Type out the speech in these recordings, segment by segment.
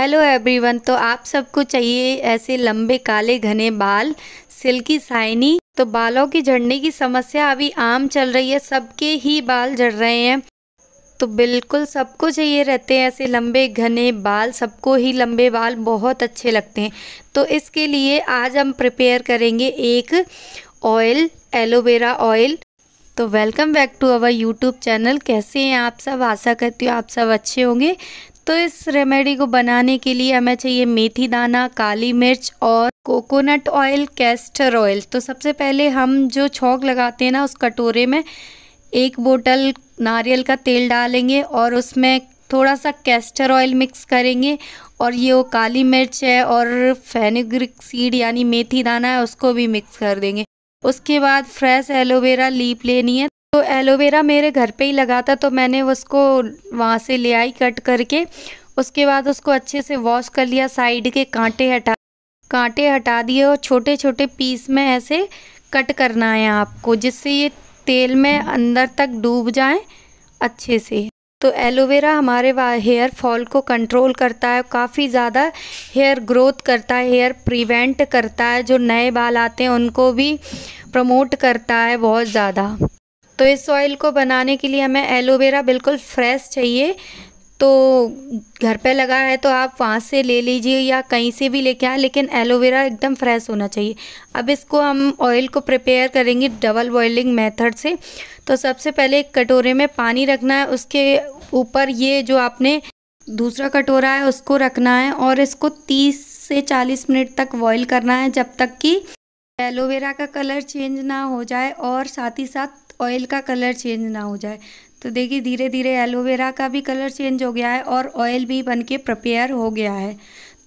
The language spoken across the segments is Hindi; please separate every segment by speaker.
Speaker 1: हेलो एवरीवन तो आप सबको चाहिए ऐसे लंबे काले घने बाल सिल्की साइनी तो बालों की झड़ने की समस्या अभी आम चल रही है सबके ही बाल झड़ रहे हैं तो बिल्कुल सबको चाहिए रहते हैं ऐसे लंबे घने बाल सबको ही लंबे बाल बहुत अच्छे लगते हैं तो इसके लिए आज हम प्रिपेयर करेंगे एक ऑयल एलोवेरा ऑयल तो welcome back to our YouTube channel कैसे हैं आप सब आशा करती हूँ आप सब अच्छे होंगे तो इस रेमेडी को बनाने के लिए हमें चाहिए मेथी दाना काली मिर्च और कोकोनट ऑयल कैस्टर ऑयल तो सबसे पहले हम जो छौक लगाते हैं ना उस कटोरे में एक बोतल नारियल का तेल डालेंगे और उसमें थोड़ा सा कैस्टर ऑयल मिक्स करेंगे और ये वो काली मिर्च है और फेनिग्रिक सीड यानी मेथी दाना है उसको भी मिक्स कर देंगे उसके बाद फ्रेश एलोवेरा लीप लेनी है तो एलोवेरा मेरे घर पे ही लगा था तो मैंने उसको वहाँ से ले आई कट करके उसके बाद उसको अच्छे से वॉश कर लिया साइड के कांटे हटा कांटे हटा दिए और छोटे छोटे पीस में ऐसे कट करना है आपको जिससे ये तेल में अंदर तक डूब जाए अच्छे से तो एलोवेरा हमारे हेयर फॉल को कंट्रोल करता है काफ़ी ज़्यादा हेयर ग्रोथ करता है हेयर प्रिवेंट करता है जो नए बाल आते हैं उनको भी प्रमोट करता है बहुत ज़्यादा तो इस ऑयल को बनाने के लिए हमें एलोवेरा बिल्कुल फ्रेश चाहिए तो घर पे लगा है तो आप वहाँ से ले लीजिए या कहीं से भी लेके आए लेकिन एलोवेरा एकदम फ्रेश होना चाहिए अब इसको हम ऑयल को प्रिपेयर करेंगे डबल बॉयलिंग मेथड से तो सबसे पहले एक कटोरे में पानी रखना है उसके ऊपर ये जो आपने दूसरा कटोरा है उसको रखना है और इसको 30 से 40 मिनट तक बॉयल करना है जब तक कि एलोवेरा का कलर चेंज ना हो जाए और साथ ही साथ ऑयल का कलर चेंज ना हो जाए तो देखिए धीरे धीरे एलोवेरा का भी कलर चेंज हो गया है और ऑयल भी बन के प्रिपेयर हो गया है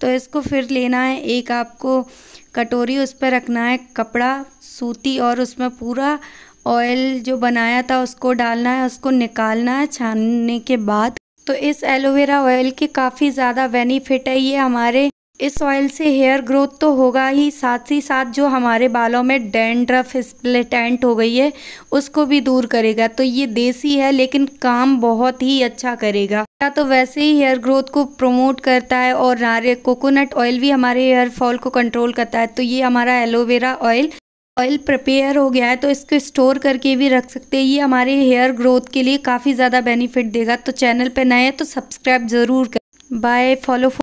Speaker 1: तो इसको फिर लेना है एक आपको कटोरी उस पर रखना है कपड़ा सूती और उसमें पूरा ऑयल जो बनाया था उसको डालना है उसको निकालना है छानने के बाद तो इस एलोवेरा ऑयल के काफ़ी ज़्यादा बेनिफिट है ये हमारे इस ऑयल से हेयर ग्रोथ तो होगा ही साथ ही साथ जो हमारे बालों में डेंड्रफ स्प्लेटेंट हो गई है उसको भी दूर करेगा तो ये देसी है लेकिन काम बहुत ही अच्छा करेगा या तो वैसे ही हेयर ग्रोथ को प्रमोट करता है और नारे कोकोनट ऑयल भी हमारे हेयर फॉल को कंट्रोल करता है तो ये हमारा एलोवेरा ऑयल ऑयल प्रिपेयर हो गया है तो इसको स्टोर करके भी रख सकते हैं ये हमारे हेयर ग्रोथ के लिए काफ़ी ज़्यादा बेनिफिट देगा तो चैनल पर नए हैं तो सब्सक्राइब ज़रूर करें बाय फॉलो